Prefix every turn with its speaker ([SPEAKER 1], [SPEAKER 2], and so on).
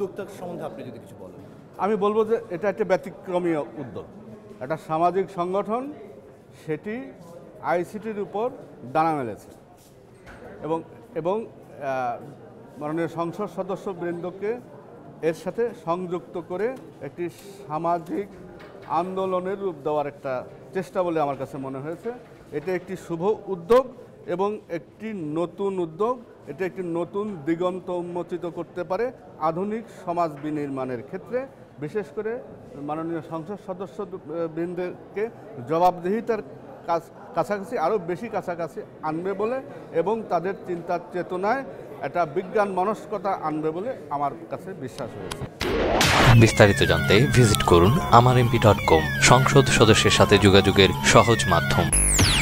[SPEAKER 1] উদ্যোক্তার সম্বন্ধে আপনি যদি কিছু বলেন আমি বলবো যে এটা একটা ব্যতিক্রমীয় উদ্যোগ একটা সামাজিক সংগঠন সেটি আইসিটির উপর দানা মেলেছে এবং এবং মাননীয় সংসদ সদস্য বৃন্দকে এর সাথে সংযুক্ত করে একটি সামাজিক আন্দোলনের রূপ দেওয়ার একটা চেষ্টা বলে আমার কাছে মনে হয়েছে এটা একটি শুভ উদ্যোগ এবং একটি নতুন উদ্যোগ এটা একটি নতুন দিগন্ত উন্মোচিত করতে পারে আধুনিক সমাজ বিনির্মাণের ক্ষেত্রে বিশেষ করে মাননীয় সংসদ সদস্য বৃন্দকে জবাবদিহিতার কাজ কাছাকাছি আরও বেশি কাছাকাছি আনবে বলে এবং তাদের চিন্তার চেতনায় এটা বিজ্ঞান মনস্কতা আনবে বলে আমার কাছে বিশ্বাস হয়েছে
[SPEAKER 2] বিস্তারিত জানতে ভিজিট
[SPEAKER 3] করুন আমার এমপি ডট কম সংসদ সদস্যের সাথে যোগাযোগের সহজ মাধ্যম